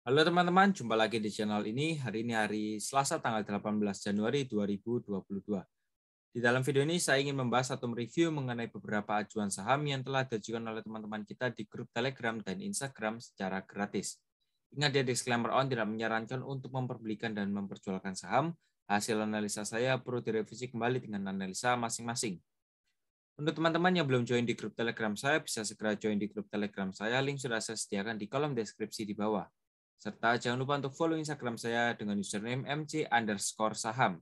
Halo teman-teman, jumpa lagi di channel ini. Hari ini hari Selasa tanggal 18 Januari 2022. Di dalam video ini saya ingin membahas atau mereview mengenai beberapa acuan saham yang telah diajukan oleh teman-teman kita di grup Telegram dan Instagram secara gratis. Ingat ya disclaimer on tidak menyarankan untuk memperbelikan dan memperjualkan saham. Hasil analisa saya perlu direvisi kembali dengan analisa masing-masing. Untuk teman-teman yang belum join di grup Telegram saya, bisa segera join di grup Telegram saya. Link sudah saya sediakan di kolom deskripsi di bawah. Serta jangan lupa untuk follow Instagram saya dengan username mc underscore saham.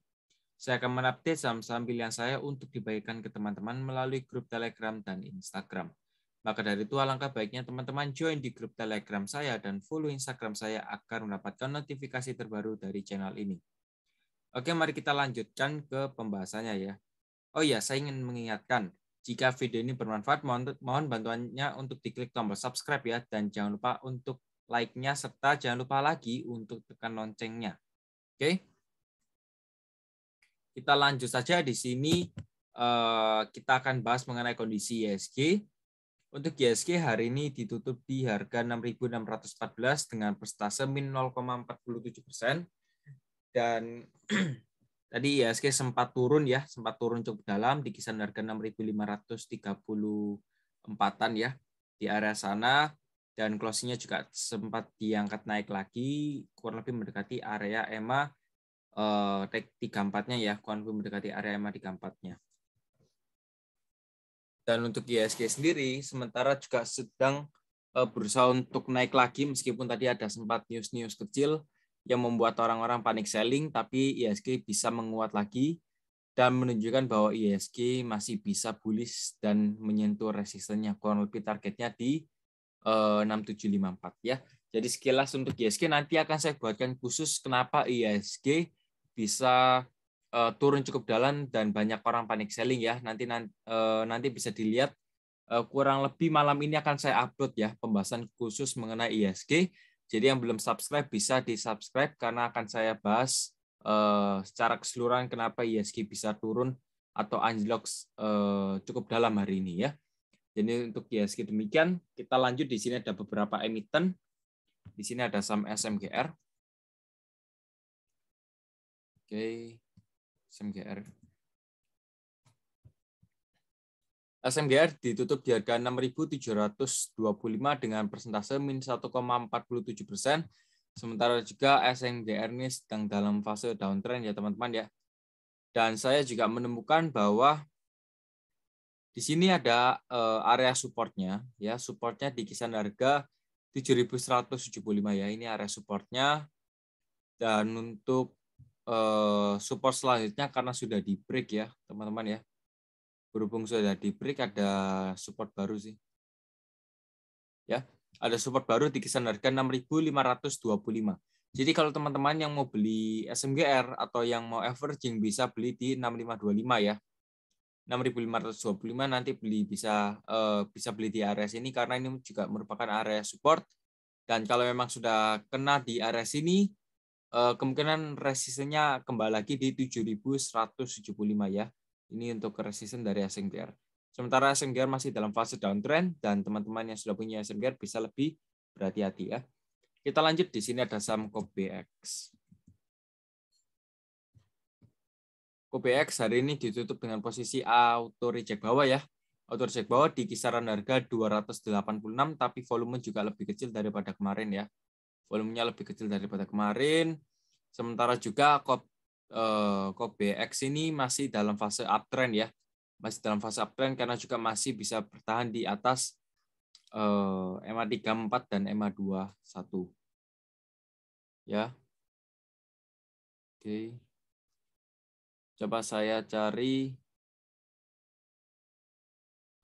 Saya akan menupdate saham-saham pilihan saya untuk dibagikan ke teman-teman melalui grup Telegram dan Instagram. Maka dari itu alangkah baiknya teman-teman join di grup Telegram saya dan follow Instagram saya agar mendapatkan notifikasi terbaru dari channel ini. Oke, mari kita lanjutkan ke pembahasannya ya. Oh iya, saya ingin mengingatkan, jika video ini bermanfaat, mohon, mohon bantuannya untuk diklik tombol subscribe ya, dan jangan lupa untuk like-nya, serta jangan lupa lagi untuk tekan loncengnya. Oke? Okay? Kita lanjut saja di sini eh, kita akan bahas mengenai kondisi ISG. Untuk ISG hari ini ditutup di harga 6.614 dengan persentase min 0,47 persen. Dan tadi ISG sempat turun ya, sempat turun cukup dalam di kisaran harga 6.534-an ya. Di area sana dan closingnya juga sempat diangkat naik lagi kurang lebih mendekati area EMA eh, tiga empatnya ya kurang lebih mendekati area EMA tiga empatnya dan untuk ISG sendiri sementara juga sedang eh, berusaha untuk naik lagi meskipun tadi ada sempat news-news kecil yang membuat orang-orang panik selling tapi ISG bisa menguat lagi dan menunjukkan bahwa ISG masih bisa bullish dan menyentuh resistennya kurang lebih targetnya di 6754 eh, ya. Jadi sekilas untuk ISG nanti akan saya buatkan khusus kenapa ISG bisa uh, turun cukup dalam dan banyak orang panik selling ya. Nanti nanti, uh, eh, nanti bisa dilihat uh, kurang lebih malam ini akan saya upload ya pembahasan khusus mengenai ISG. Jadi yang belum subscribe bisa di-subscribe karena akan saya bahas uh, secara keseluruhan kenapa ISG bisa turun atau anjlok uh, cukup dalam hari ini ya. Jadi untuk IHSG demikian, kita lanjut di sini ada beberapa emiten. Di sini ada saham SMGR. Oke, SMGR. SMGR ditutup di harga 6.725 dengan persentase minus 1,47 persen. Sementara juga SMGR ini sedang dalam fase downtrend ya teman-teman ya. Dan saya juga menemukan bahwa di sini ada uh, area supportnya, ya supportnya di kisaran harga 7.175 ya. Ini area supportnya dan untuk uh, support selanjutnya karena sudah di break ya teman-teman ya. Berhubung sudah di break ada support baru sih. Ya, ada support baru di kisaran harga 6.525. Jadi kalau teman-teman yang mau beli SMGR atau yang mau averaging bisa beli di 6525 ya. 6.525 nanti beli bisa uh, bisa beli di area sini karena ini juga merupakan area support dan kalau memang sudah kena di area sini uh, kemungkinan resistennya kembali lagi di 7.175 ya. Ini untuk resisten dari SMGR. Sementara SMGR masih dalam fase downtrend dan teman-teman yang sudah punya SMGR bisa lebih berhati-hati ya. Kita lanjut di sini ada saham BX. OBX hari ini ditutup dengan posisi auto reject bawah ya. Auto reject bawah di kisaran harga 286 tapi volume juga lebih kecil daripada kemarin ya. Volumenya lebih kecil daripada kemarin. Sementara juga kop eh, BX ini masih dalam fase uptrend ya. Masih dalam fase uptrend karena juga masih bisa bertahan di atas eh, EMA 34 dan EMA 21. Ya. Oke. Okay. Coba saya cari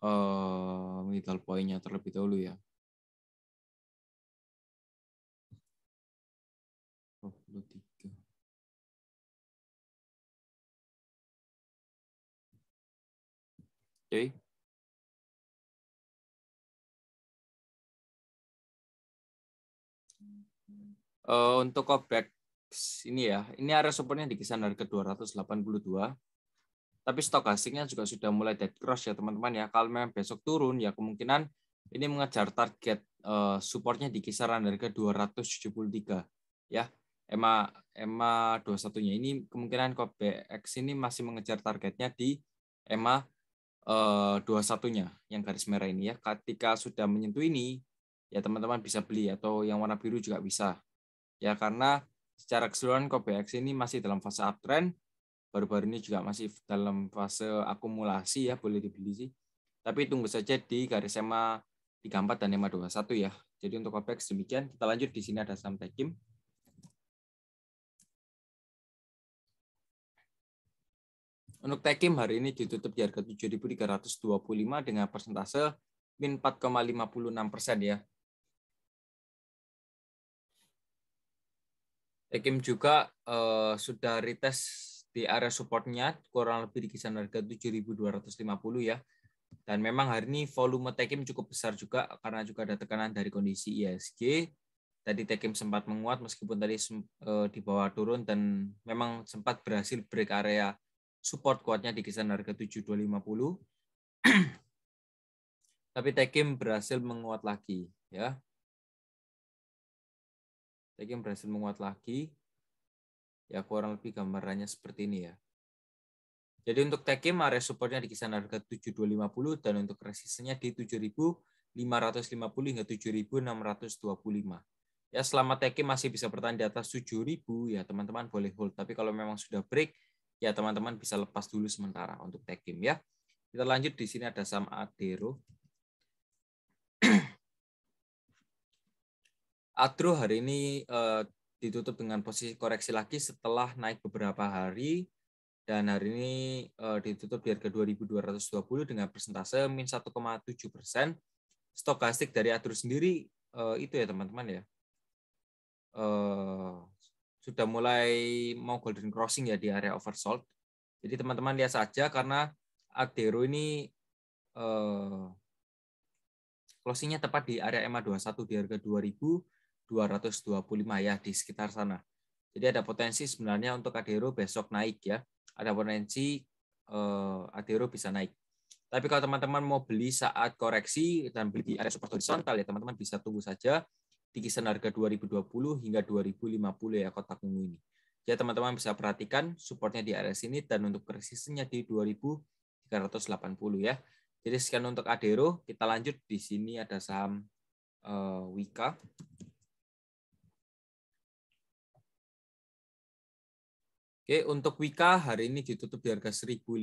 uh, middle point terlebih dahulu ya. Oke. Okay. Uh, eh, untuk callback ini ya, ini area supportnya di kisaran harga 282. Tapi stok asingnya juga sudah mulai dead cross ya teman-teman ya. Kalau memang besok turun ya kemungkinan ini mengejar target uh, supportnya di kisaran harga 273 ya. EMA EMA 21-nya ini kemungkinan BX ini masih mengejar targetnya di EMA uh, eh, 21-nya yang garis merah ini ya. Ketika sudah menyentuh ini ya teman-teman bisa beli atau yang warna biru juga bisa. Ya karena secara keseluruhan KBX ini masih dalam fase uptrend, baru-baru ini juga masih dalam fase akumulasi ya, boleh dibeli sih. Tapi tunggu saja di garis EMA 34 dan EMA 21 ya. Jadi untuk KBX demikian, kita lanjut di sini ada saham Tekim. Untuk Tekim hari ini ditutup di harga 7.325 dengan persentase min 4,56 persen ya. Tekim juga uh, sudah retest di area supportnya kurang lebih di kisaran harga 7.250 ya. Dan memang hari ini volume Tekim cukup besar juga karena juga ada tekanan dari kondisi ISG. Tadi Tekim sempat menguat meskipun tadi uh, di bawah turun dan memang sempat berhasil break area support kuatnya di kisaran harga 7.250. Tapi Tekim berhasil menguat lagi ya. Tekim berhasil menguat lagi. Ya kurang lebih gambarannya seperti ini ya. Jadi untuk Tekim area supportnya di kisaran harga 7250 dan untuk resistennya di 7550 hingga 7625. Ya selama Tekim masih bisa bertahan di atas 7000 ya teman-teman boleh hold. Tapi kalau memang sudah break ya teman-teman bisa lepas dulu sementara untuk Tekim ya. Kita lanjut di sini ada saham Adero. Adro hari ini uh, ditutup dengan posisi koreksi lagi setelah naik beberapa hari dan hari ini uh, ditutup di harga 2.220 dengan persentase min 1,7 persen. Stokastik dari Adro sendiri uh, itu ya teman-teman ya. Uh, sudah mulai mau golden crossing ya di area oversold. Jadi teman-teman lihat saja karena Adero ini uh, closingnya tepat di area ma 21 di harga 2000 225 ya di sekitar sana. Jadi ada potensi sebenarnya untuk Adero besok naik ya. Ada potensi eh, Adero bisa naik. Tapi kalau teman-teman mau beli saat koreksi dan beli di area support horizontal ya teman-teman bisa tunggu saja di kisaran harga 2020 hingga 2050 ya kotak ungu ini. Ya teman-teman bisa perhatikan supportnya di area sini dan untuk resistennya di 2380 ya. Jadi sekian untuk Adero. Kita lanjut di sini ada saham uh, Wika. Oke, untuk Wika hari ini ditutup di harga 1055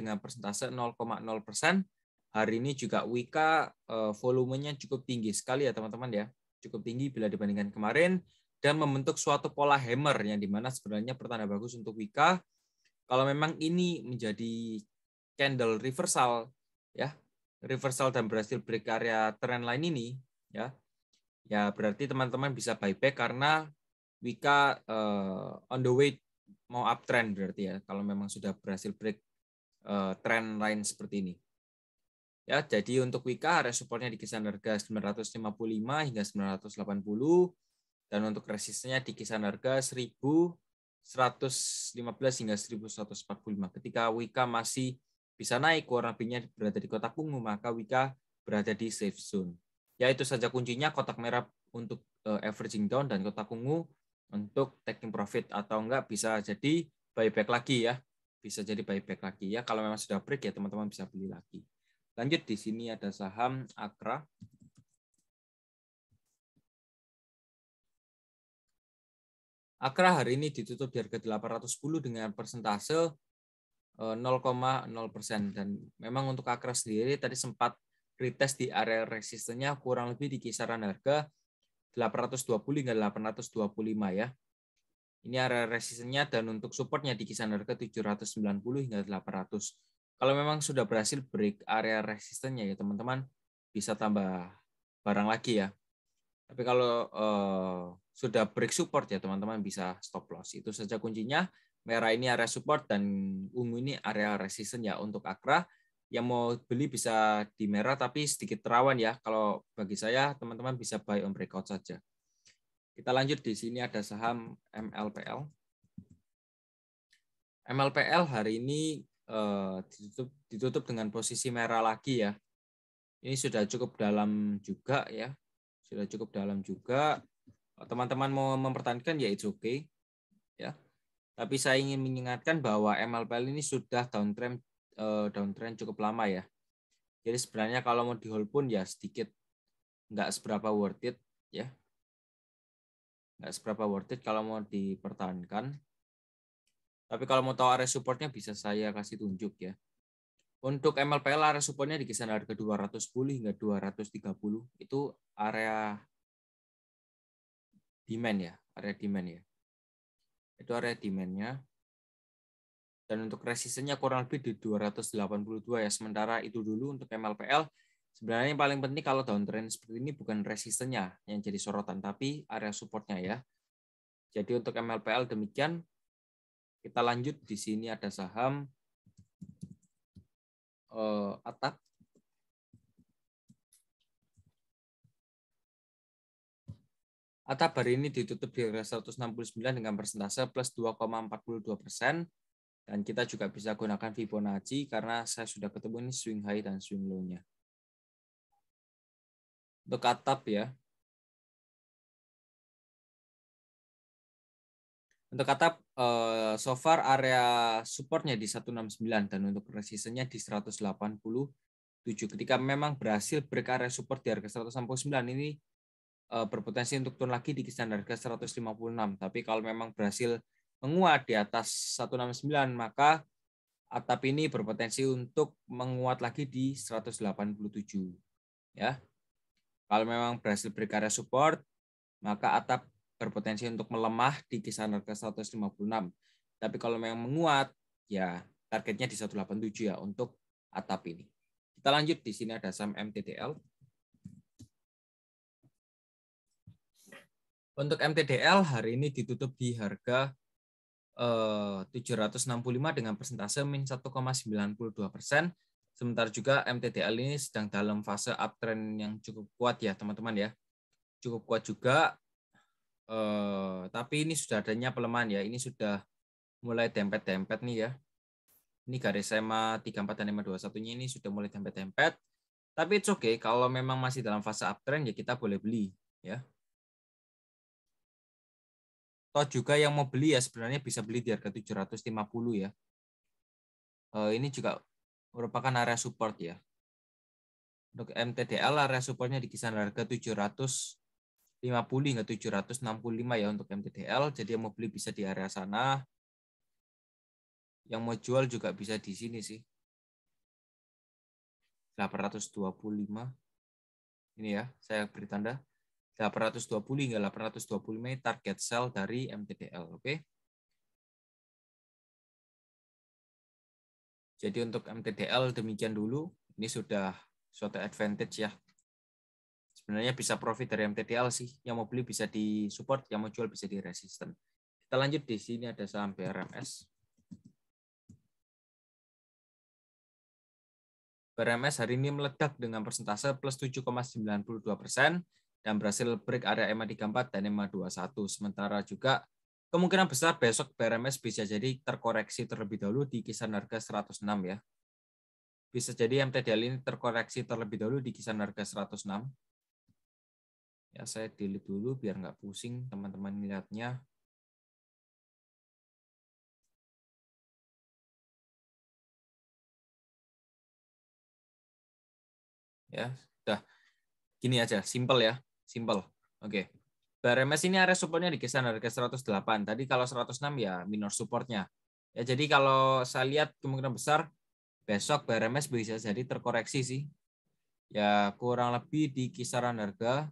dengan persentase 0,0 persen. Hari ini juga Wika eh, volumenya cukup tinggi sekali ya teman-teman ya. Cukup tinggi bila dibandingkan kemarin dan membentuk suatu pola hammer yang dimana sebenarnya pertanda bagus untuk Wika. Kalau memang ini menjadi candle reversal ya, reversal dan berhasil break area trend line ini ya. Ya berarti teman-teman bisa buy karena Wika uh, on the way mau uptrend berarti ya kalau memang sudah berhasil break uh, trend line seperti ini. Ya, jadi untuk Wika area supportnya di kisaran harga 955 hingga 980 dan untuk resistennya di kisaran harga 1115 hingga 1145. Ketika Wika masih bisa naik warna pinknya berada di kotak ungu, maka Wika berada di safe zone. Ya itu saja kuncinya kotak merah untuk eh, averaging down dan kotak ungu untuk taking profit atau enggak bisa jadi buyback lagi ya. Bisa jadi buyback lagi ya. Kalau memang sudah break ya teman-teman bisa beli lagi. Lanjut di sini ada saham Akra. Akra hari ini ditutup di harga 810 dengan persentase 0,0 e, persen dan memang untuk Akra sendiri tadi sempat retest di area resistennya kurang lebih di kisaran harga 820 hingga 825 ya. Ini area resistennya dan untuk supportnya di kisaran harga 790 hingga 800. Kalau memang sudah berhasil break area resistennya ya teman-teman bisa tambah barang lagi ya. Tapi kalau eh, sudah break support ya teman-teman bisa stop loss. Itu saja kuncinya. Merah ini area support dan ungu ini area resisten ya untuk Akra yang mau beli bisa di merah tapi sedikit rawan ya. Kalau bagi saya teman-teman bisa buy on breakout saja. Kita lanjut di sini ada saham MLPL. MLPL hari ini eh, ditutup ditutup dengan posisi merah lagi ya. Ini sudah cukup dalam juga ya. Sudah cukup dalam juga. Teman-teman mau mempertahankan ya oke. okay. Ya. Tapi saya ingin mengingatkan bahwa MLPL ini sudah downtrend uh, downtrend cukup lama ya. Jadi sebenarnya kalau mau di hold pun ya sedikit nggak seberapa worth it ya. Nggak seberapa worth it kalau mau dipertahankan. Tapi kalau mau tahu area supportnya bisa saya kasih tunjuk ya. Untuk MLPL area supportnya di kisaran harga 210 hingga 230 itu area demand ya, area demand ya. Itu area demandnya dan untuk resistennya kurang lebih di 282 ya. Sementara itu dulu untuk MLPL sebenarnya yang paling penting kalau downtrend seperti ini bukan resistennya yang jadi sorotan tapi area supportnya ya. Jadi untuk MLPL demikian kita lanjut di sini ada saham uh, atap Atap hari ini ditutup di 169 dengan persentase plus 2,42 persen. Dan kita juga bisa gunakan Fibonacci karena saya sudah ketemu ini swing high dan swing low-nya. Untuk atap ya. Untuk atap, eh, so far area supportnya di 169 dan untuk resistance-nya di 187. Ketika memang berhasil break area support di harga 169 ini eh, berpotensi untuk turun lagi di kisaran harga 156. Tapi kalau memang berhasil menguat di atas 169 maka atap ini berpotensi untuk menguat lagi di 187 ya. Kalau memang berhasil berkarya support maka atap berpotensi untuk melemah di kisaran harga 156. Tapi kalau memang menguat ya targetnya di 187 ya untuk atap ini. Kita lanjut di sini ada saham MTDL. Untuk MTDL hari ini ditutup di harga 765 eh, dengan persentase min 1,92 persen. Sementara juga MTDL ini sedang dalam fase uptrend yang cukup kuat ya teman-teman ya. Cukup kuat juga. Eh, tapi ini sudah adanya pelemahan ya. Ini sudah mulai tempet-tempet nih ya. Ini garis SMA 34 dan 521 nya ini sudah mulai tempet-tempet. Tapi it's okay kalau memang masih dalam fase uptrend ya kita boleh beli ya toh juga yang mau beli ya sebenarnya bisa beli di harga 750 ya. Eh, ini juga merupakan area support ya. Untuk MTDL area supportnya di kisaran harga 750 hingga 765 ya untuk MTDL. Jadi yang mau beli bisa di area sana. Yang mau jual juga bisa di sini sih. 825. Ini ya, saya beri tanda 820 hingga 825 target sell dari MTDL. Oke. Okay? Jadi untuk MTDL demikian dulu. Ini sudah suatu advantage ya. Sebenarnya bisa profit dari MTDL sih. Yang mau beli bisa di support, yang mau jual bisa di resisten. Kita lanjut di sini ada saham BRMS. BRMS hari ini meledak dengan persentase plus 7,92 persen dan berhasil break area EMA 34 dan EMA 21. Sementara juga kemungkinan besar besok BRMS bisa jadi terkoreksi terlebih dahulu di kisaran harga 106 ya. Bisa jadi MTDL ini terkoreksi terlebih dahulu di kisaran harga 106. Ya, saya delete dulu biar nggak pusing teman-teman lihatnya. Ya, sudah. Gini aja, simple ya Simple. Oke. Okay. Baremes ini area supportnya di kisaran harga 108. Tadi kalau 106 ya minor supportnya. Ya jadi kalau saya lihat kemungkinan besar besok Baremes bisa jadi terkoreksi sih. Ya kurang lebih di kisaran harga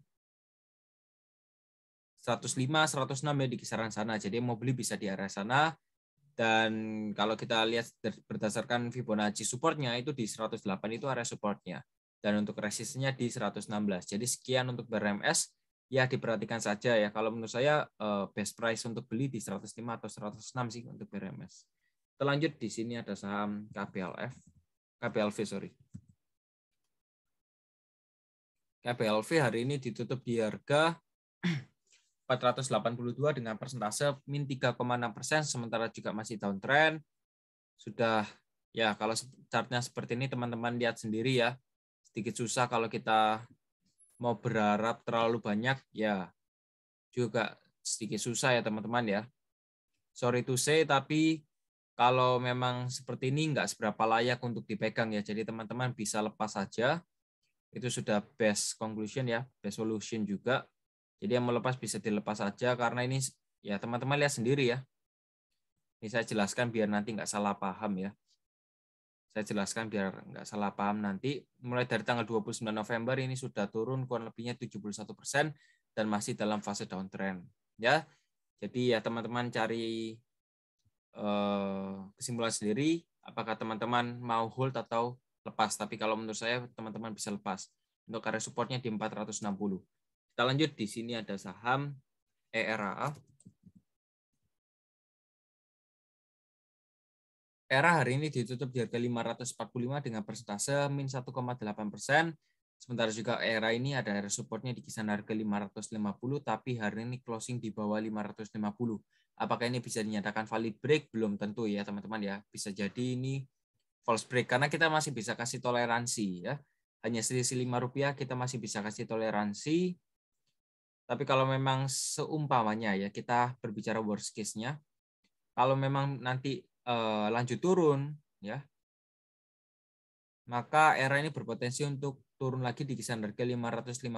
105, 106 ya di kisaran sana. Jadi mau beli bisa di area sana. Dan kalau kita lihat berdasarkan Fibonacci supportnya itu di 108 itu area supportnya dan untuk resistnya di 116. Jadi sekian untuk BRMS, ya diperhatikan saja ya. Kalau menurut saya eh, best price untuk beli di 105 atau 106 sih untuk BRMS. Kita di sini ada saham KBLF, KBLV sorry. KBLV hari ini ditutup di harga 482 dengan persentase min 3,6 persen, sementara juga masih downtrend. Sudah ya kalau chartnya seperti ini teman-teman lihat sendiri ya sedikit susah kalau kita mau berharap terlalu banyak ya juga sedikit susah ya teman-teman ya. Sorry to say tapi kalau memang seperti ini nggak seberapa layak untuk dipegang ya. Jadi teman-teman bisa lepas saja. Itu sudah best conclusion ya, best solution juga. Jadi yang melepas bisa dilepas saja karena ini ya teman-teman lihat sendiri ya. Ini saya jelaskan biar nanti nggak salah paham ya saya jelaskan biar nggak salah paham nanti. Mulai dari tanggal 29 November ini sudah turun kurang lebihnya 71 persen dan masih dalam fase downtrend. Ya, jadi ya teman-teman cari eh, kesimpulan sendiri. Apakah teman-teman mau hold atau lepas? Tapi kalau menurut saya teman-teman bisa lepas untuk area supportnya di 460. Kita lanjut di sini ada saham ERA Era hari ini ditutup di harga 545 dengan persentase min 1,8 persen. Sementara juga era ini ada area supportnya di kisaran harga 550, tapi hari ini closing di bawah 550. Apakah ini bisa dinyatakan valid break? Belum tentu ya teman-teman ya. Bisa jadi ini false break karena kita masih bisa kasih toleransi ya. Hanya selisih 5 rupiah kita masih bisa kasih toleransi. Tapi kalau memang seumpamanya ya kita berbicara worst case-nya, kalau memang nanti Eh, lanjut turun ya maka era ini berpotensi untuk turun lagi di kisaran harga 515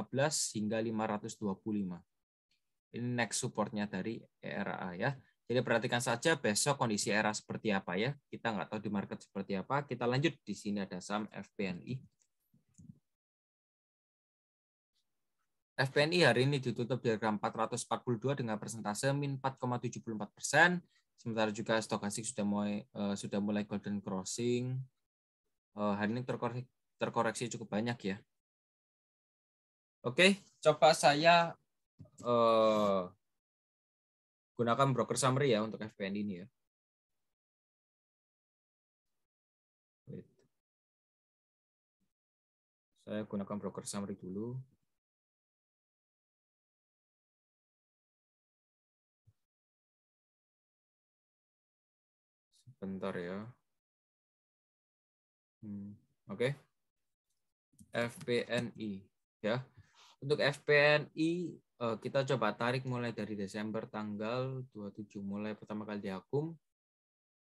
hingga 525. Ini next supportnya dari ERA ya. Jadi perhatikan saja besok kondisi era seperti apa ya. Kita nggak tahu di market seperti apa. Kita lanjut di sini ada saham FPNI. FPNI hari ini ditutup di harga 442 dengan persentase min 4,74 persen. Sementara juga Stokastik sudah mulai uh, sudah mulai golden crossing. Uh, hari ini terkoreksi, terkoreksi cukup banyak ya. Oke, coba saya uh, gunakan broker summary ya untuk FPN ini ya. Saya gunakan broker summary dulu. Bentar ya. Hmm, Oke. Okay. FPNI ya. Untuk FPNI eh, kita coba tarik mulai dari Desember tanggal 27 mulai pertama kali dihakum.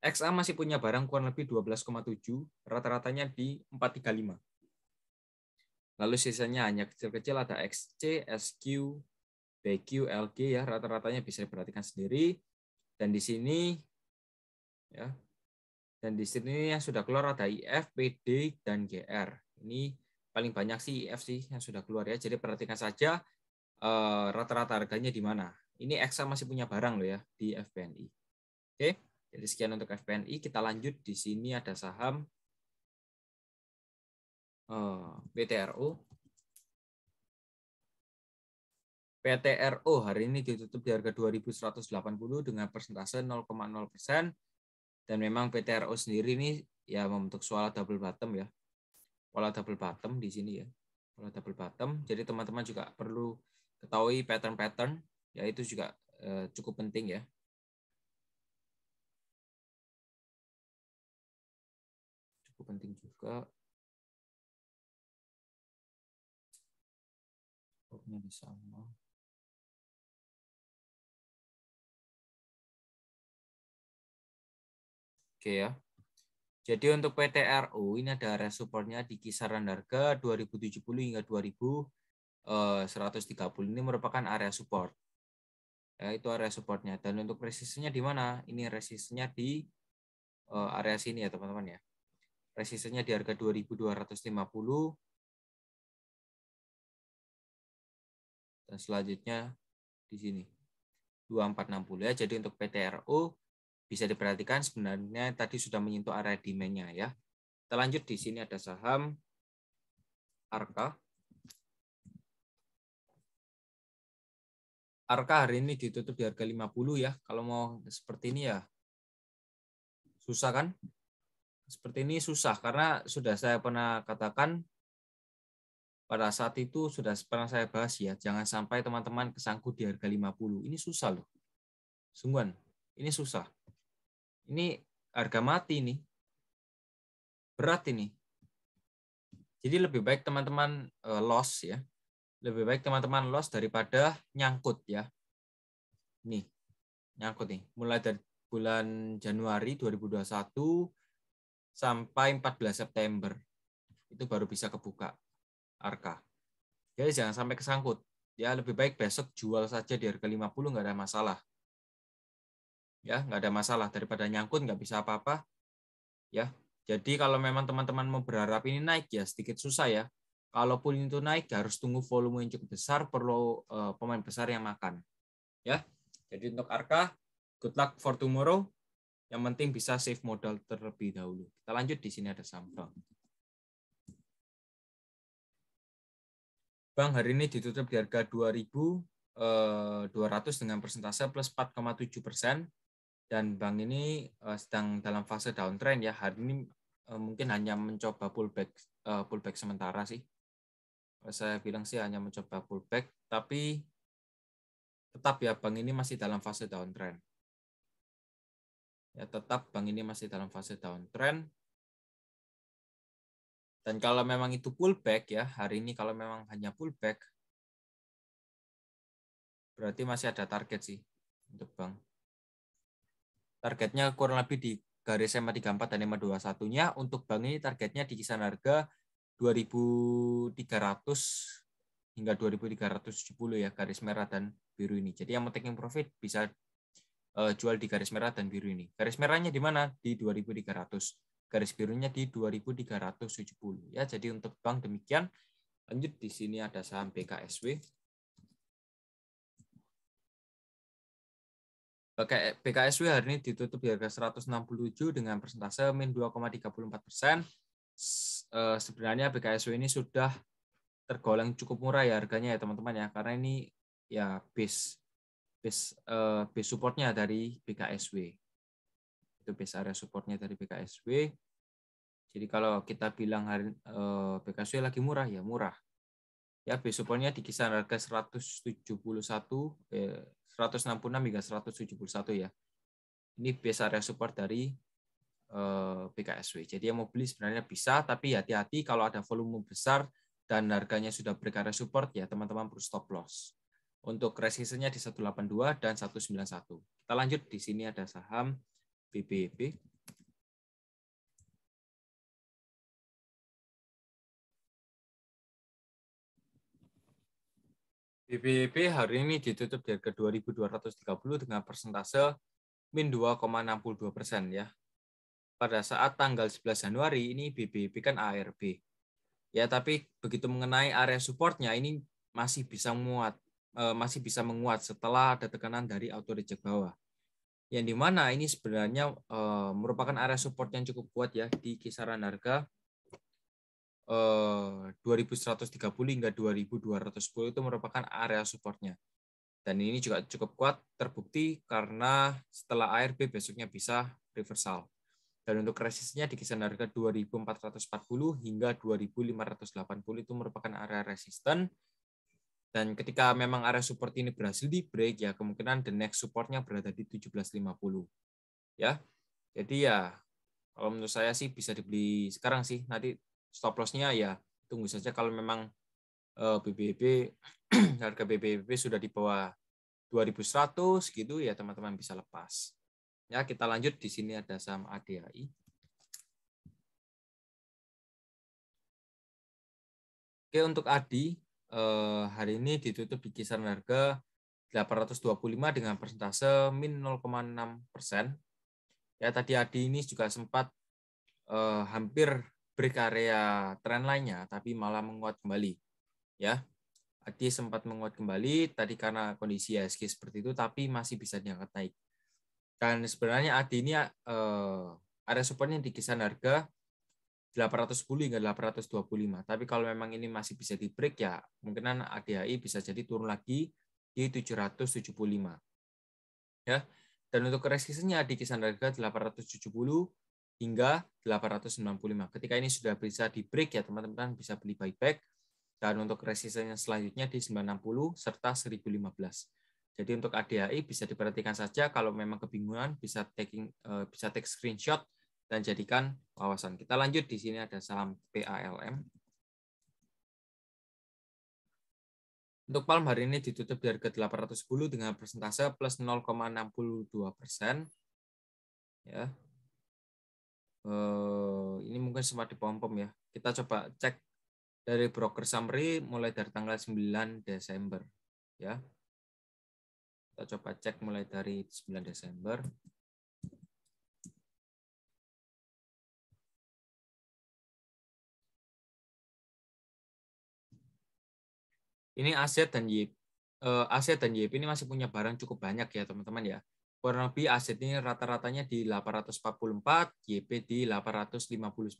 XA masih punya barang kurang lebih 12,7, rata-ratanya di 435. Lalu sisanya hanya kecil-kecil ada XC, SQ, BQ, LG ya, rata-ratanya bisa diperhatikan sendiri. Dan di sini ya. Dan di sini yang sudah keluar ada IF, PD, dan GR. Ini paling banyak sih IF sih yang sudah keluar ya. Jadi perhatikan saja eh, rata-rata harganya di mana. Ini Eksa masih punya barang loh ya di FPNI. Oke, jadi sekian untuk FPNI. Kita lanjut di sini ada saham eh, PTRO. PTRO hari ini ditutup di harga 2.180 dengan persentase 0,0 persen. Dan memang PTRO sendiri ini ya membentuk soal double bottom ya. Pola double bottom di sini ya. Pola double bottom. Jadi teman-teman juga perlu ketahui pattern-pattern yaitu juga eh, cukup penting ya. Cukup penting juga. Fokusnya di sama. Oke ya. Jadi untuk PTRU ini ada area supportnya di kisaran harga 2070 hingga 2130 eh, ini merupakan area support. Ya, itu area supportnya. Dan untuk resistennya di mana? Ini resistennya di eh, area sini ya teman-teman ya. Resistennya di harga 2250. Dan selanjutnya di sini 2460 ya. Jadi untuk PTRU bisa diperhatikan sebenarnya tadi sudah menyentuh area demand-nya ya. Kita lanjut di sini ada saham Arka. Arka hari ini ditutup di harga 50 ya. Kalau mau seperti ini ya susah kan? Seperti ini susah karena sudah saya pernah katakan pada saat itu sudah pernah saya bahas ya, jangan sampai teman-teman kesangkut di harga 50. Ini susah loh. Sungguhan, ini susah ini harga mati nih. Berat ini. Jadi lebih baik teman-teman eh, loss ya. Lebih baik teman-teman loss daripada nyangkut ya. Nih, nyangkut nih. Mulai dari bulan Januari 2021 sampai 14 September. Itu baru bisa kebuka arka. Jadi jangan sampai kesangkut. Ya lebih baik besok jual saja di harga 50 nggak ada masalah ya nggak ada masalah daripada nyangkut nggak bisa apa-apa ya jadi kalau memang teman-teman mau berharap ini naik ya sedikit susah ya kalaupun itu naik ya harus tunggu volume yang cukup besar perlu uh, pemain besar yang makan ya jadi untuk Arka good luck for tomorrow yang penting bisa save modal terlebih dahulu kita lanjut di sini ada Samsung Bang hari ini ditutup di harga 2.200 eh, dengan persentase plus 4,7 persen dan bank ini uh, sedang dalam fase downtrend ya. Hari ini uh, mungkin hanya mencoba pullback uh, pullback sementara sih. Saya bilang sih hanya mencoba pullback, tapi tetap ya bank ini masih dalam fase downtrend. Ya tetap bank ini masih dalam fase downtrend. Dan kalau memang itu pullback ya, hari ini kalau memang hanya pullback, berarti masih ada target sih untuk bank targetnya kurang lebih di garis MA34 dan MA21-nya. Untuk bank ini targetnya di kisaran harga 2.300 hingga 2.370 ya garis merah dan biru ini. Jadi yang mau taking profit bisa uh, jual di garis merah dan biru ini. Garis merahnya di mana? Di 2.300. Garis birunya di 2.370 ya. Jadi untuk bank demikian. Lanjut di sini ada saham BKSW. PKSW ya hari ini ditutup di harga 167 dengan persentase min 2,34 persen. Sebenarnya PKSW ini sudah tergolong cukup murah ya harganya ya teman-teman ya karena ini ya base base base supportnya dari BKSW itu base area supportnya dari BKSW jadi kalau kita bilang hari Pksw BKSW lagi murah ya murah ya base supportnya di kisaran harga 171 eh, 166 hingga 171 ya. Ini biasa area support dari eh, PKSW. Jadi yang mau beli sebenarnya bisa, tapi hati-hati kalau ada volume besar dan harganya sudah berkarya support, ya teman-teman perlu stop loss. Untuk resistennya di 182 dan 191. Kita lanjut, di sini ada saham BBB. BPIP hari ini ditutup di harga 2.230 dengan persentase min 2,62 persen ya. Pada saat tanggal 11 Januari ini BPIP kan ARB. Ya tapi begitu mengenai area supportnya ini masih bisa menguat, e, masih bisa menguat setelah ada tekanan dari auto reject bawah. Yang dimana ini sebenarnya e, merupakan area support yang cukup kuat ya di kisaran harga 2130 eh, hingga 2210 itu merupakan area supportnya. Dan ini juga cukup kuat terbukti karena setelah ARB besoknya bisa reversal. Dan untuk resistnya di kisaran harga 2440 hingga 2580 itu merupakan area resisten. Dan ketika memang area support ini berhasil di break ya kemungkinan the next supportnya berada di 1750. Ya. Jadi ya kalau menurut saya sih bisa dibeli sekarang sih. Nanti stop lossnya ya tunggu saja kalau memang BBB eh, harga BBB sudah di bawah 2100 gitu ya teman-teman bisa lepas. Ya, kita lanjut di sini ada saham ADAI. Oke, untuk ADI eh, hari ini ditutup di kisaran harga 825 dengan persentase min 0,6 persen. Ya, tadi ADI ini juga sempat eh, hampir berkarya tren lainnya, tapi malah menguat kembali. Ya, Adi sempat menguat kembali tadi karena kondisi ISG seperti itu, tapi masih bisa diangkat naik. Dan sebenarnya Adi ini eh, area supportnya di kisaran harga 810 hingga 825. Tapi kalau memang ini masih bisa di break ya, kemungkinan ADHI bisa jadi turun lagi di 775. Ya. Dan untuk resistennya di kisaran harga 870 hingga 895. Ketika ini sudah bisa di break ya teman-teman bisa beli buyback dan untuk resistennya selanjutnya di 960 serta 1015. Jadi untuk ADHI bisa diperhatikan saja kalau memang kebingungan bisa taking eh, bisa take screenshot dan jadikan wawasan. Kita lanjut di sini ada salam PALM. Untuk Palm hari ini ditutup di harga 810 dengan persentase plus 0,62 persen. Ya, Eh, ini mungkin sempat dipompom ya. Kita coba cek dari broker summary mulai dari tanggal 9 Desember ya. Kita coba cek mulai dari 9 Desember. Ini aset dan YP, eh, aset dan YP ini masih punya barang cukup banyak ya teman-teman ya kurang lebih aset ini rata-ratanya di 844, YP di 859.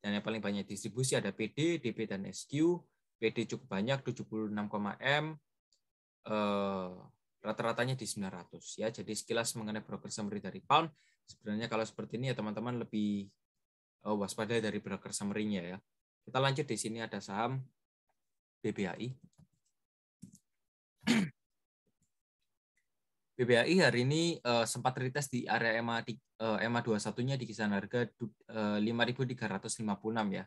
Dan yang paling banyak distribusi ada PD, DP, dan SQ. PD cukup banyak, 76,M. m eh, rata-ratanya di 900. ya Jadi sekilas mengenai broker summary dari pound, sebenarnya kalau seperti ini ya teman-teman lebih eh, waspada dari broker summary-nya ya. Kita lanjut di sini ada saham BBHI. BPAI hari ini uh, sempat retest di area EMA eh, di, uh, EMA 21-nya di kisaran harga eh, uh, 5.356 ya.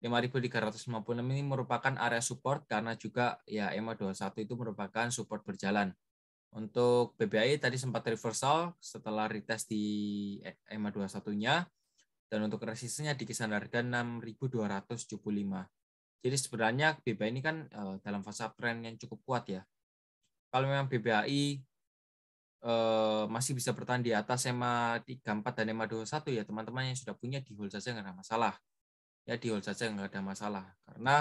5.356 ini merupakan area support karena juga ya EMA 21 itu merupakan support berjalan. Untuk BBI tadi sempat reversal setelah retest di EMA 21-nya dan untuk resistennya di kisaran harga 6.275. Jadi sebenarnya BBI ini kan dalam fase uptrend yang cukup kuat ya kalau memang BBAI eh, masih bisa bertahan di atas EMA 34 dan EMA 21 ya teman-teman yang sudah punya di hold saja nggak ada masalah. Ya di hold saja nggak ada masalah karena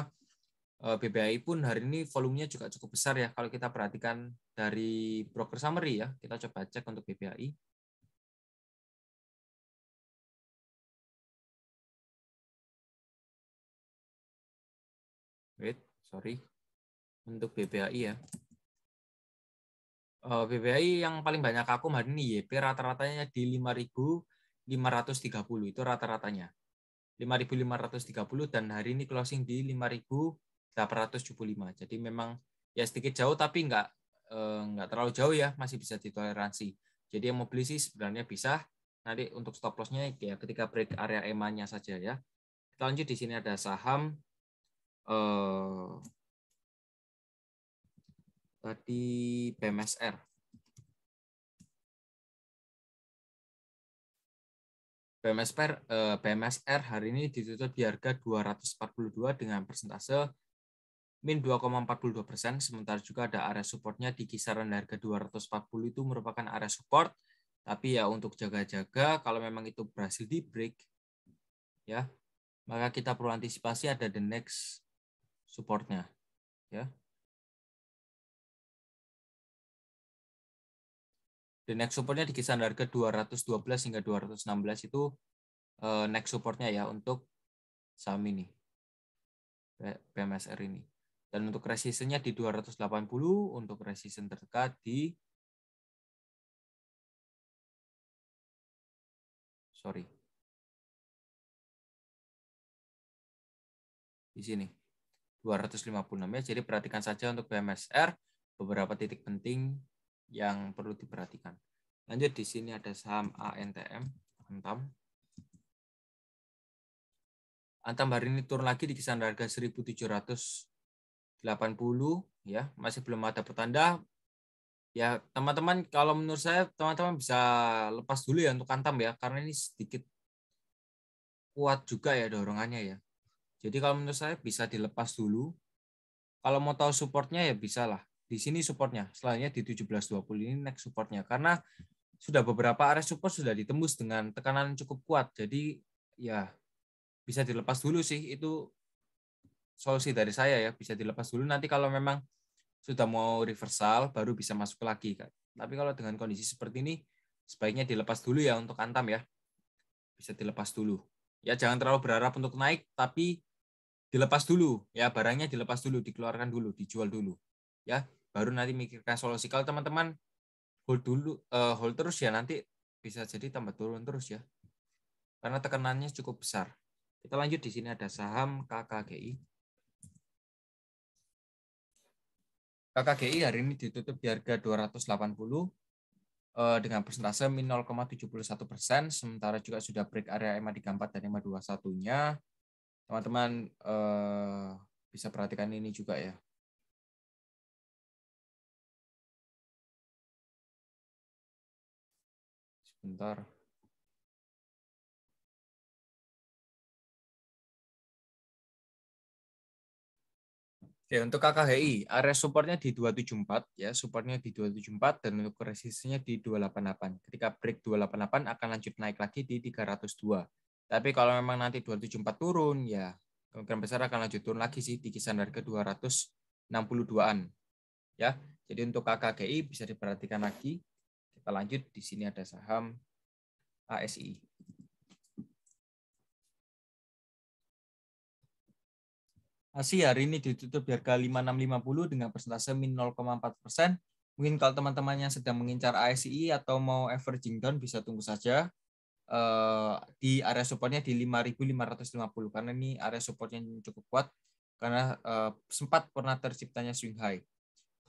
eh, BBAI pun hari ini volumenya juga cukup besar ya kalau kita perhatikan dari broker summary ya. Kita coba cek untuk BBAI. Wait, sorry. Untuk BBAI ya. Eh, BBI yang paling banyak aku hari ini YP rata-ratanya di 5.530 itu rata-ratanya 5.530 dan hari ini closing di 5.875 jadi memang ya sedikit jauh tapi nggak eh, nggak terlalu jauh ya masih bisa ditoleransi jadi yang mau beli sih sebenarnya bisa nanti untuk stop lossnya ya ketika break area emanya saja ya kita lanjut di sini ada saham eh, di PMSR. PMSR, eh, PMSR hari ini ditutup di harga 242 dengan persentase min 2,42 persen, sementara juga ada area supportnya di kisaran harga 240 itu merupakan area support, tapi ya untuk jaga-jaga kalau memang itu berhasil di break, ya maka kita perlu antisipasi ada the next supportnya, ya. The next supportnya di kisaran harga 212 hingga 216 itu eh, next supportnya ya untuk saham ini PMSR ini dan untuk resistennya di 280 untuk resisten terdekat di sorry di sini 256 ya jadi perhatikan saja untuk PMSR beberapa titik penting yang perlu diperhatikan. Lanjut di sini ada saham ANTM, Antam. Antam hari ini turun lagi di kisaran harga 1780 ya, masih belum ada pertanda. Ya, teman-teman kalau menurut saya teman-teman bisa lepas dulu ya untuk Antam ya karena ini sedikit kuat juga ya dorongannya ya. Jadi kalau menurut saya bisa dilepas dulu. Kalau mau tahu supportnya ya bisa lah di sini supportnya. Selanjutnya di 1720 ini next supportnya. Karena sudah beberapa area support sudah ditembus dengan tekanan cukup kuat. Jadi ya bisa dilepas dulu sih itu solusi dari saya ya bisa dilepas dulu nanti kalau memang sudah mau reversal baru bisa masuk lagi kan. Tapi kalau dengan kondisi seperti ini sebaiknya dilepas dulu ya untuk antam ya. Bisa dilepas dulu. Ya jangan terlalu berharap untuk naik tapi dilepas dulu ya barangnya dilepas dulu dikeluarkan dulu dijual dulu ya baru nanti mikirkan solusi kalau teman-teman hold dulu uh, hold terus ya nanti bisa jadi tambah turun terus ya karena tekanannya cukup besar kita lanjut di sini ada saham KKGI KKGI hari ini ditutup di harga 280 eh, dengan persentase min 0,71 persen, sementara juga sudah break area EMA 34 dan EMA 21-nya. Teman-teman eh, bisa perhatikan ini juga ya. Bentar. Oke, untuk KKHI, area supportnya di 274 ya, supportnya di 274 dan untuk resistensinya di 288. Ketika break 288 akan lanjut naik lagi di 302. Tapi kalau memang nanti 274 turun ya kemungkinan besar akan lanjut turun lagi sih di kisaran harga 262-an. Ya. Jadi untuk KKGI bisa diperhatikan lagi kita lanjut di sini ada saham ASI. ASI hari ini ditutup di harga 5650 dengan persentase min 0,4 persen. Mungkin kalau teman temannya sedang mengincar ASI atau mau averaging down bisa tunggu saja eh, di area supportnya di 5550 karena ini area supportnya cukup kuat karena eh, sempat pernah terciptanya swing high.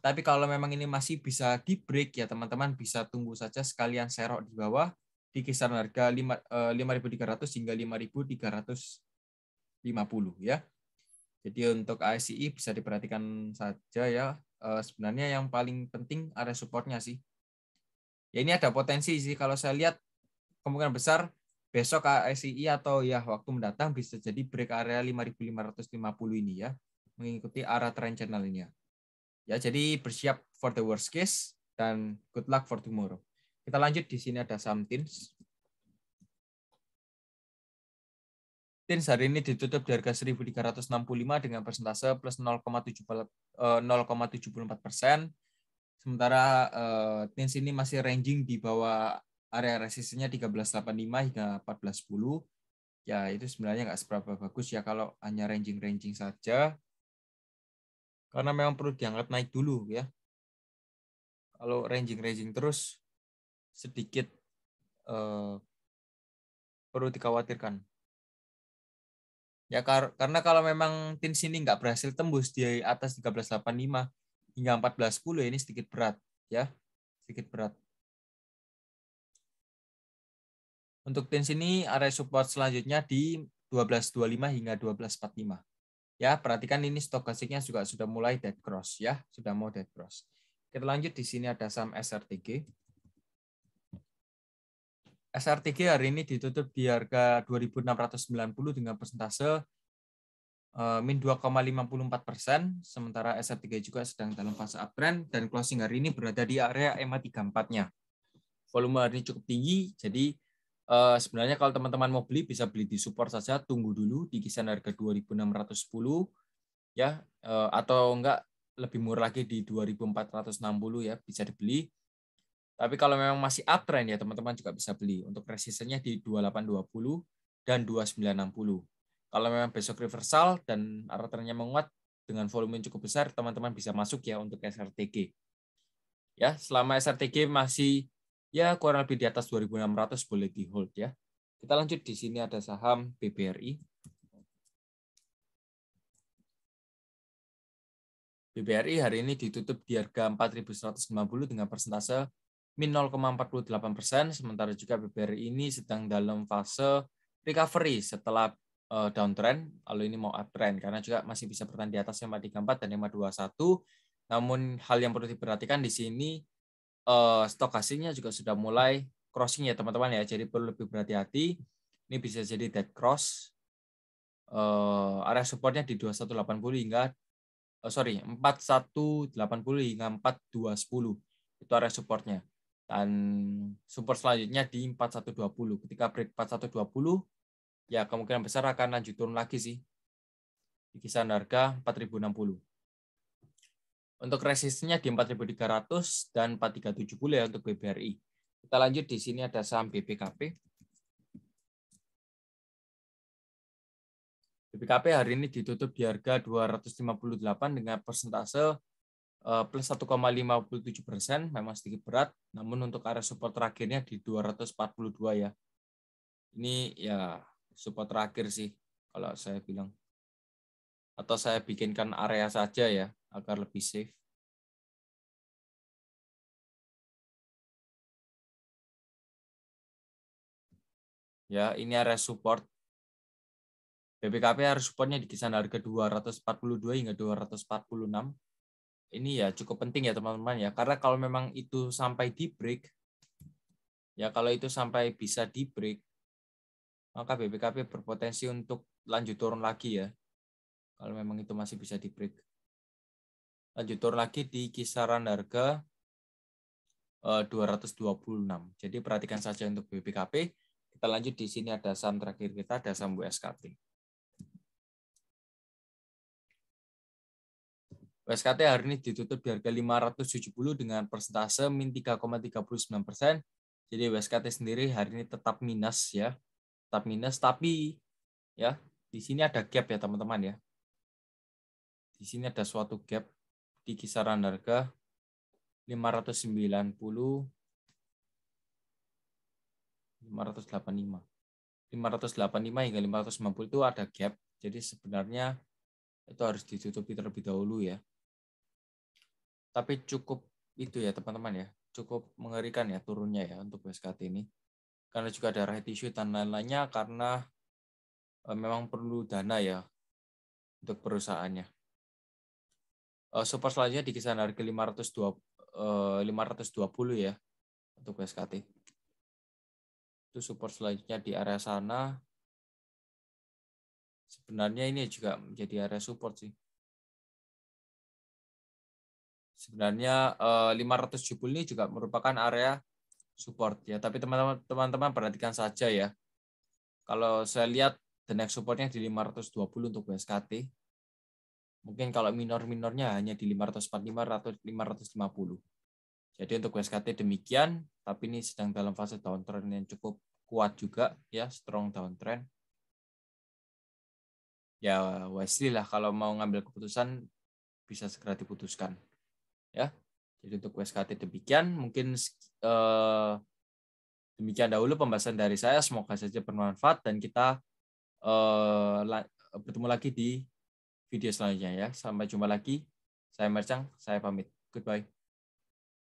Tapi kalau memang ini masih bisa di break ya teman-teman bisa tunggu saja sekalian serok di bawah di kisaran harga 5.300 eh, hingga 5.350 ya. Jadi untuk ASI bisa diperhatikan saja ya. Eh, sebenarnya yang paling penting area supportnya sih. Ya ini ada potensi sih kalau saya lihat kemungkinan besar besok ASI atau ya waktu mendatang bisa jadi break area 5.550 ini ya mengikuti arah trend channelnya. Ya, jadi bersiap for the worst case dan good luck for tomorrow. Kita lanjut di sini ada some something. Teams hari ini ditutup di harga 1.365 dengan persentase plus 0,74 eh, persen. Sementara uh, ini masih ranging di bawah area resistennya 1385 hingga 1410. Ya itu sebenarnya nggak seberapa bagus ya kalau hanya ranging-ranging saja karena memang perlu diangkat naik dulu ya. Kalau ranging-ranging terus sedikit eh, perlu dikhawatirkan. Ya kar karena kalau memang tim sini nggak berhasil tembus di atas 1385 hingga 1410 ini sedikit berat ya, sedikit berat. Untuk tim sini area support selanjutnya di 1225 hingga 1245. Ya, perhatikan ini stokastiknya juga sudah mulai dead cross ya, sudah mau dead cross. Kita lanjut di sini ada saham SRTG. SRTG hari ini ditutup di harga 2.690 dengan persentase eh, min 2,54 persen, sementara SR3 juga sedang dalam fase uptrend dan closing hari ini berada di area e EMA 34-nya. Volume hari ini cukup tinggi, jadi Uh, sebenarnya kalau teman-teman mau beli bisa beli di support saja, tunggu dulu di kisaran harga 2610 ya uh, atau enggak lebih murah lagi di 2460 ya bisa dibeli. Tapi kalau memang masih uptrend ya teman-teman juga bisa beli. Untuk resistennya di 2820 dan 2960. Kalau memang besok reversal dan arahnya menguat dengan volume yang cukup besar, teman-teman bisa masuk ya untuk SRTG. Ya, selama SRTG masih ya kurang lebih di atas 2.600 boleh di hold ya. Kita lanjut di sini ada saham BBRI. BBRI hari ini ditutup di harga 4.190 dengan persentase min 0,48 persen, sementara juga BBRI ini sedang dalam fase recovery setelah eh, downtrend, lalu ini mau uptrend karena juga masih bisa bertahan di atas 534 dan 521. Namun hal yang perlu diperhatikan di sini uh, eh, stokasinya juga sudah mulai crossing ya teman-teman ya. Jadi perlu lebih berhati-hati. Ini bisa jadi dead cross. Uh, area supportnya di 2180 hingga uh, sorry 4180 hingga 4210 itu area supportnya. Dan support selanjutnya di 4120. Ketika break 4120 ya kemungkinan besar akan lanjut turun lagi sih. Di kisaran harga 4060. Untuk resistennya di 4.300 dan 4.370 ya untuk BBRI. Kita lanjut di sini ada saham BBKP. BBKP hari ini ditutup di harga 258 dengan persentase eh, plus 1,57 persen, memang sedikit berat, namun untuk area support terakhirnya di 242 ya. Ini ya support terakhir sih, kalau saya bilang. Atau saya bikinkan area saja ya agar lebih safe ya ini area support BPKP area supportnya di kisaran harga 242 hingga 246 ini ya cukup penting ya teman-teman ya karena kalau memang itu sampai di break ya kalau itu sampai bisa di break maka BPKP berpotensi untuk lanjut turun lagi ya kalau memang itu masih bisa di break lanjut tur lagi di kisaran harga 226. Eh, Jadi perhatikan saja untuk BPKP. Kita lanjut di sini ada saham terakhir kita, ada saham BSKT. BSKT hari ini ditutup di harga 570 dengan persentase min 3,39 persen. Jadi BSKT sendiri hari ini tetap minus ya, tetap minus. Tapi ya di sini ada gap ya teman-teman ya. Di sini ada suatu gap di kisaran harga 590 585. 585 hingga 590 itu ada gap. Jadi sebenarnya itu harus ditutupi terlebih dahulu ya. Tapi cukup itu ya teman-teman ya. Cukup mengerikan ya turunnya ya untuk BSKT ini. Karena juga ada red issue dan lain-lainnya karena eh, memang perlu dana ya untuk perusahaannya uh, eh, support selanjutnya di kisaran harga 520 uh, 520 ya untuk SKT. Itu support selanjutnya di area sana. Sebenarnya ini juga menjadi area support sih. Sebenarnya eh, uh, 570 ini juga merupakan area support ya, tapi teman-teman perhatikan saja ya. Kalau saya lihat the next supportnya di 520 untuk BSKT, Mungkin kalau minor-minornya hanya di 545 atau 550. Jadi untuk USKT demikian, tapi ini sedang dalam fase downtrend yang cukup kuat juga, ya strong downtrend. Ya Wesley lah kalau mau ngambil keputusan bisa segera diputuskan. Ya, jadi untuk USKT demikian, mungkin eh, demikian dahulu pembahasan dari saya. Semoga saja bermanfaat dan kita eh, bertemu lagi di video selanjutnya ya. Sampai jumpa lagi. Saya Mercang, saya pamit. Goodbye.